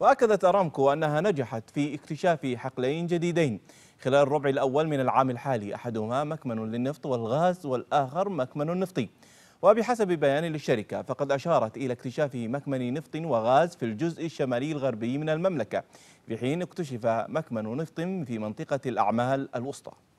وأكدت أرامكو أنها نجحت في اكتشاف حقلين جديدين خلال الربع الأول من العام الحالي أحدهما مكمن للنفط والغاز والآخر مكمن نفطي وبحسب بيان للشركة فقد أشارت إلى اكتشاف مكمن نفط وغاز في الجزء الشمالي الغربي من المملكة في حين اكتشف مكمن نفط في منطقة الأعمال الوسطى